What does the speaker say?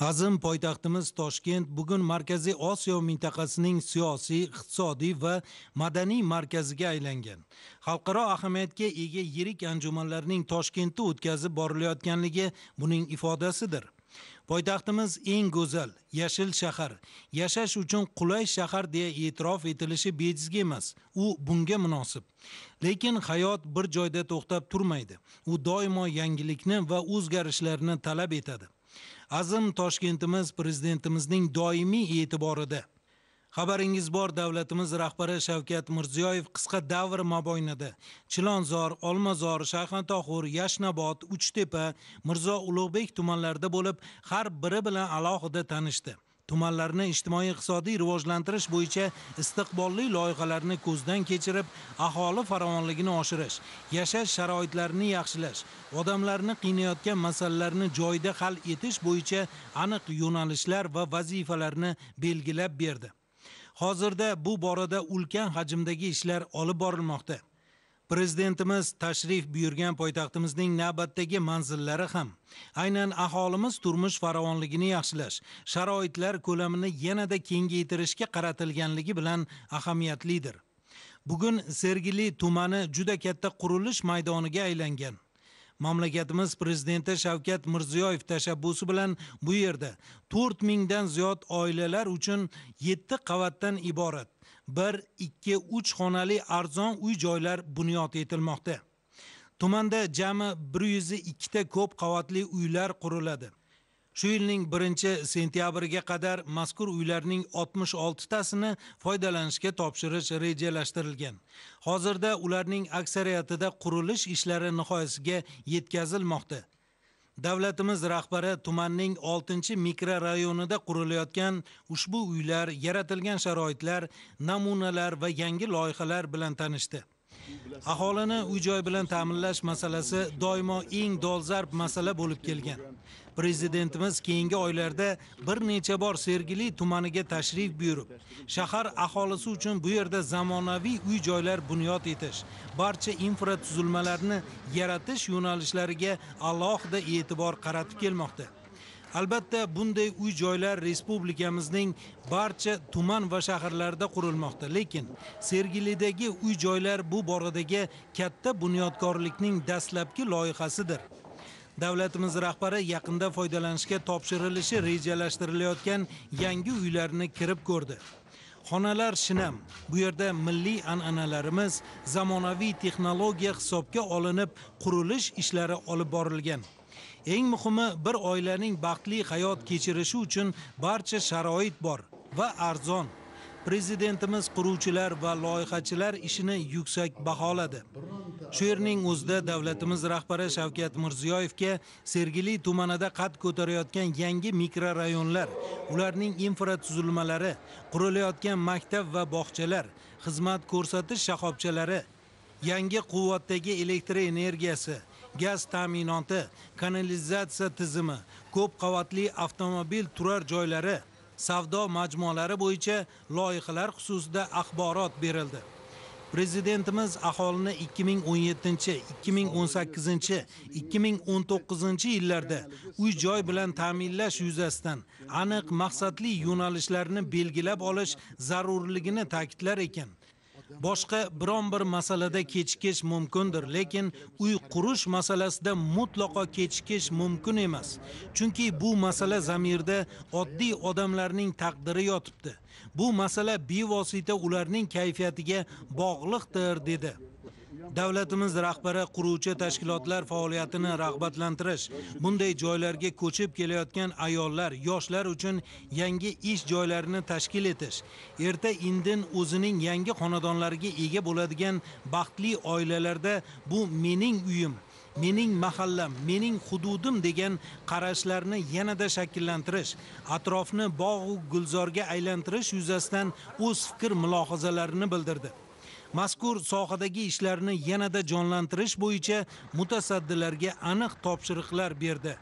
azim poytaxtimiz toshkent bugun markaziy osiyo mintaqasining siyosiy iqtisodiy va madaniy markaziga aylangan xalqaro ahamiyatga ega yirik anjumanlarning toshkentda o'tkazib borilayotganligi buning ifodasidir poytaxtimiz eng go'zal yashil shahar yashash uchun qulay shahar deya e'tirof etilishi bejizga emas u bunga munosib lekin hayot bir joyda to'xtab turmaydi u doimo yangilikni va o'zgarishlarni talab etadi azim toshkentimiz prezidentimizning doimiy e'tiborida xabaringiz bor davlatimiz rahbari shavkat mirziyoyev qisqa davr mobaynida chilonzor olmazor shayxontohur yashnobod uchtepa mirzo ulug'bek tumanlarida bo'lib har biri bilan alohida tanishdi tumanlarni ijtimoiy iqtisodiy rivojlantirish bo'yicha istiqbolli loyihalarni ko'zdan kechirib aholi farovonligini oshirish yashash sharoitlarini yaxshilash odamlarni qiynayotgan masalalarni joyida hal etish bo'yicha aniq yo'nalishlar va vazifalarni belgilab berdi hozirda bu borada ulkan hajmdagi ishlar olib borilmoqda prezidentimiz tashrif buyurgan poytaxtimizning navbatdagi manzillari ham aynan aholimiz turmush farovonligini yaxshilash sharoitlar ko'lamini yanada kengaytirishga qaratilganligi bilan ahamiyatlidir bugun sergeli tumani juda katta qurilish maydoniga aylangan mamlakatimiz prezidenti shavkat mirziyoyev tashabbusi bilan bu yerda to'rt mingdan ziyod oilalar uchun yetti qavatdan iborat bir ikki uch xonali arzon uy joylar bunyod etilmoqda tumanda jami bir yuz ikkita ko'p qavatli uylar quriladi shu yilning birinchi sentyabriga qadar mazkur uylarning oltmish oltitasini foydalanishga topshirish rejalashtirilgan hozirda ularning aksariyatida qurilish ishlari nihoyasiga yetkazilmoqda davlatimiz rahbari tumanning 6 mikrorayonida qurilayotgan ushbu uylar yaratilgan sharoitlar namunalar va yangi loyihalar bilan tanishdi aholini uy joy bilan ta'minlash masalasi doimo eng dolzarb masala bo'lib kelgan prezidentimiz keyingi oylarda bir necha bor sergeli tumaniga tashrif buyurib shahar aholisi uchun bu yerda zamonaviy uy joylar bunyod etish barcha infratuzilmalarni yaratish yo'nalishlariga alohida e'tibor qaratib kelmoqda albatta bunday uy joylar respublikamizning barcha tuman va shaharlarida qurilmoqda lekin sergelidagi uy joylar bu boradagi katta bunyodkorlikning dastlabki loyihasidir davlatimiz rahbari yaqinda foydalanishga topshirilishi rejalashtirilayotgan yangi uylarni kirib ko'rdi xonalar shinam bu yerda milliy an'analarimiz zamonaviy texnologiya hisobga olinib qurilish ishlari olib borilgan eng muhimi bir oilaning baxtli hayot kechirishi uchun barcha sharoit bor va arzon prezidentimiz quruvchilar va loyihachilar ishini yuksak baholadi shu yerning o'zida davlatimiz rahbari shavkat mirziyoyevga sergeli tumanida qad ko'tarayotgan yangi mikrorayonlar ularning infratuzilmalari qurilayotgan maktab va bog'chalar xizmat ko'rsatish shoxobchalari yangi quvvatdagi elektr energiyasi gaz ta'minoti kanalizatsiya tizimi ko'p qavatli avtomobil turar joylari savdo majmualari bo'yicha loyihalar xususida axborot berildi prezidentimiz aholini 2017-2018-2019 yillarda uy joy bilan ta'minlash yuzasidan aniq maqsadli yo'nalishlarni belgilab olish zarurligini ta'kidlar ekan boshqa biron bir masalada kechikish mumkindir lekin uy qurish masalasida mutlaqo kechikish mumkin emas chunki bu masala zamirda oddiy odamlarning taqdiri yotibdi bu masala bevosita ularning kayfiyatiga bog'liqdir dedi davlatimiz rahbari quruvchi tashkilotlar faoliyatini rag'batlantirish bunday joylarga ko'chib kelayotgan ayollar yoshlar uchun yangi ish joylarini tashkil etish erta indin o'zining yangi xonadonlariga ega bo'ladigan baxtli oilalarda bu mening uyim mening mahallam mening hududim degan qarashlarni yanada shakllantirish atrofni bog'u gulzorga aylantirish yuzasidan o'z fikr mulohazalarini bildirdi mazkur sohadagi ishlarni yanada jonlantirish bo'yicha mutasaddilarga aniq topshiriqlar berdi